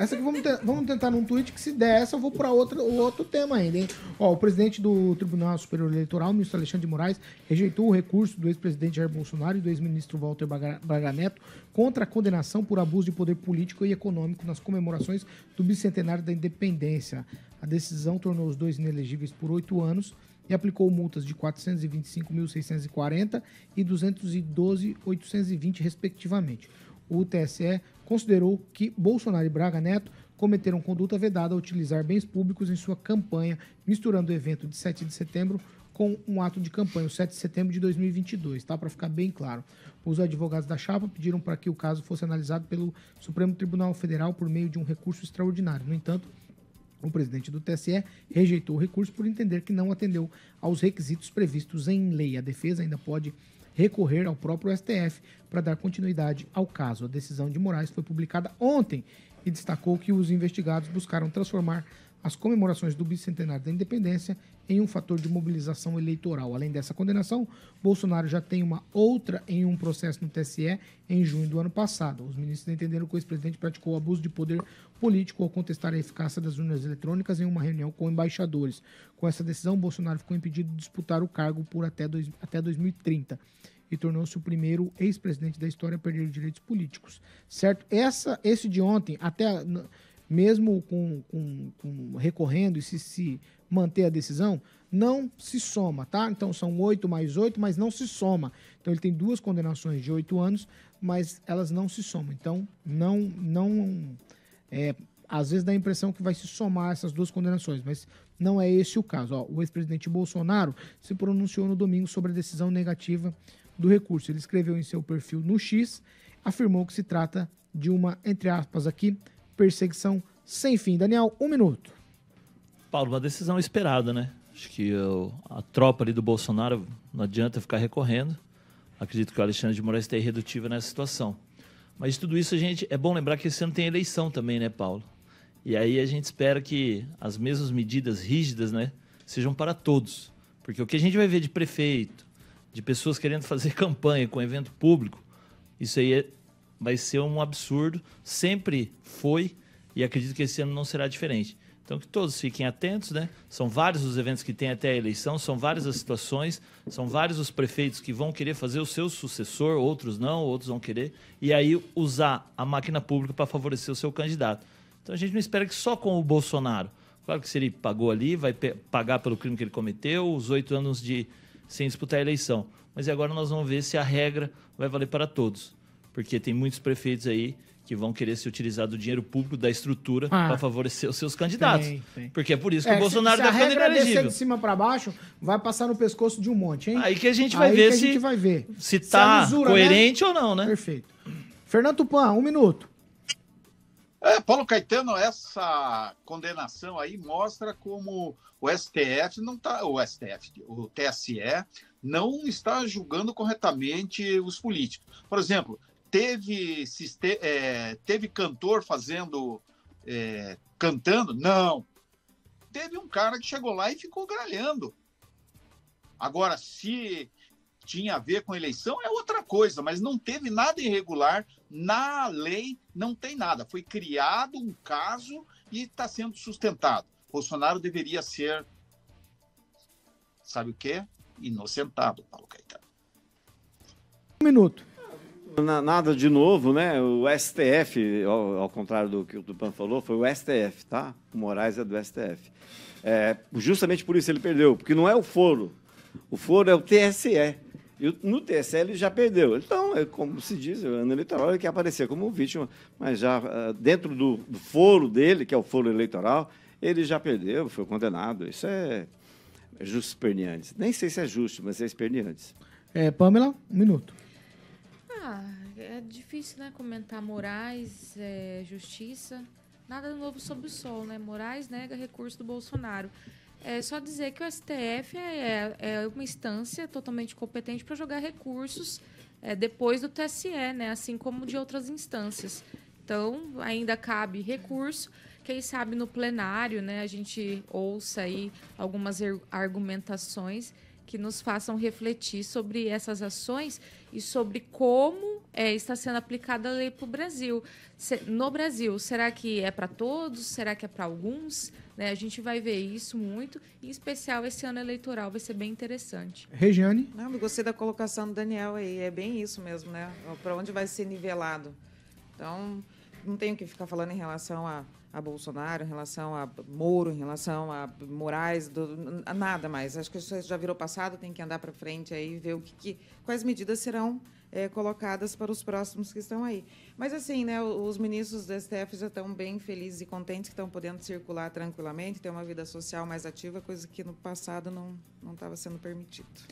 Essa aqui vamos, te, vamos tentar num tweet que se der essa eu vou para outro, outro tema ainda, hein? Ó, o presidente do Tribunal Superior Eleitoral, o ministro Alexandre de Moraes, rejeitou o recurso do ex-presidente Jair Bolsonaro e do ex-ministro Walter Braga Neto contra a condenação por abuso de poder político e econômico nas comemorações do bicentenário da independência. A decisão tornou os dois inelegíveis por oito anos e aplicou multas de 425.640 e 212.820, respectivamente o TSE considerou que Bolsonaro e Braga Neto cometeram conduta vedada ao utilizar bens públicos em sua campanha, misturando o evento de 7 de setembro com um ato de campanha, o 7 de setembro de 2022, tá? Para ficar bem claro. Os advogados da chapa pediram para que o caso fosse analisado pelo Supremo Tribunal Federal por meio de um recurso extraordinário. No entanto, o presidente do TSE rejeitou o recurso por entender que não atendeu aos requisitos previstos em lei. A defesa ainda pode recorrer ao próprio STF para dar continuidade ao caso. A decisão de Moraes foi publicada ontem e destacou que os investigados buscaram transformar as comemorações do bicentenário da independência em um fator de mobilização eleitoral. Além dessa condenação, Bolsonaro já tem uma outra em um processo no TSE em junho do ano passado. Os ministros entenderam que o ex-presidente praticou abuso de poder político ao contestar a eficácia das urnas eletrônicas em uma reunião com embaixadores. Com essa decisão, Bolsonaro ficou impedido de disputar o cargo por até, dois, até 2030 e tornou-se o primeiro ex-presidente da história a perder direitos políticos. Certo? Essa, esse de ontem, até. A, mesmo com, com, com recorrendo e se, se manter a decisão, não se soma, tá? Então são oito mais oito, mas não se soma. Então ele tem duas condenações de oito anos, mas elas não se somam. Então não, não, é, às vezes dá a impressão que vai se somar essas duas condenações, mas não é esse o caso. Ó, o ex-presidente Bolsonaro se pronunciou no domingo sobre a decisão negativa do recurso. Ele escreveu em seu perfil no X, afirmou que se trata de uma, entre aspas aqui, perseguição sem fim. Daniel, um minuto. Paulo, uma decisão esperada, né? Acho que eu, a tropa ali do Bolsonaro não adianta ficar recorrendo. Acredito que o Alexandre de Moraes está irredutível nessa situação. Mas tudo isso, a gente é bom lembrar que esse ano tem eleição também, né, Paulo? E aí a gente espera que as mesmas medidas rígidas, né, sejam para todos. Porque o que a gente vai ver de prefeito, de pessoas querendo fazer campanha com evento público, isso aí é vai ser um absurdo, sempre foi e acredito que esse ano não será diferente. Então que todos fiquem atentos, né? São vários os eventos que tem até a eleição, são várias as situações, são vários os prefeitos que vão querer fazer o seu sucessor, outros não, outros vão querer, e aí usar a máquina pública para favorecer o seu candidato. Então a gente não espera que só com o Bolsonaro. Claro que se ele pagou ali, vai pagar pelo crime que ele cometeu, os oito anos de sem disputar a eleição. Mas agora nós vamos ver se a regra vai valer para todos porque tem muitos prefeitos aí que vão querer se utilizar do dinheiro público da estrutura ah, para favorecer os seus candidatos. Tem, tem. Porque é por isso que é, o Bolsonaro se, se deve ficar de cima para baixo, vai passar no pescoço de um monte, hein? Aí que a gente vai, ver, se, a gente vai ver se tá né? coerente né? ou não, né? Perfeito. Fernando Tupan, um minuto. É, Paulo Caetano, essa condenação aí mostra como o STF não está, o STF, o TSE não está julgando corretamente os políticos. Por exemplo, teve, é, teve cantor fazendo, é, cantando? Não. Teve um cara que chegou lá e ficou gralhando. Agora, se tinha a ver com eleição é outra coisa, mas não teve nada irregular na lei, não tem nada. Foi criado um caso e está sendo sustentado. Bolsonaro deveria ser, sabe o quê? Inocentado, Paulo Caetano. Um minuto nada de novo, né? O STF, ao, ao contrário do que o Tupan falou, foi o STF, tá? O Moraes é do STF. É, justamente por isso ele perdeu, porque não é o foro. O foro é o TSE. E no TSE ele já perdeu. Então, é como se diz, o é ano eleitoral ele quer aparecer como vítima, mas já ah, dentro do, do foro dele, que é o foro eleitoral, ele já perdeu, foi condenado. Isso é, é justo esperneante. Nem sei se é justo, mas é esperneante. É, Pamela, um minuto difícil, né, comentar Moraes, é, justiça. Nada novo sobre o sol, né? Moraes nega recurso do Bolsonaro. É só dizer que o STF é, é, é uma instância totalmente competente para jogar recursos é, depois do TSE, né? Assim como de outras instâncias. Então, ainda cabe recurso. Quem sabe no plenário, né? A gente ouça aí algumas argumentações que nos façam refletir sobre essas ações e sobre como é, está sendo aplicada a lei para o Brasil. Se, no Brasil, será que é para todos? Será que é para alguns? Né, a gente vai ver isso muito. Em especial, esse ano eleitoral vai ser bem interessante. Regiane? Não, eu gostei da colocação do Daniel aí. É bem isso mesmo, né? Para onde vai ser nivelado. Então, não tenho que ficar falando em relação a a Bolsonaro, em relação a Moro, em relação a Moraes, do, a nada mais. Acho que isso já virou passado, tem que andar para frente aí e ver o que, que quais medidas serão é, colocadas para os próximos que estão aí. Mas, assim, né, os ministros do STF já estão bem felizes e contentes que estão podendo circular tranquilamente, ter uma vida social mais ativa, coisa que no passado não estava sendo permitido.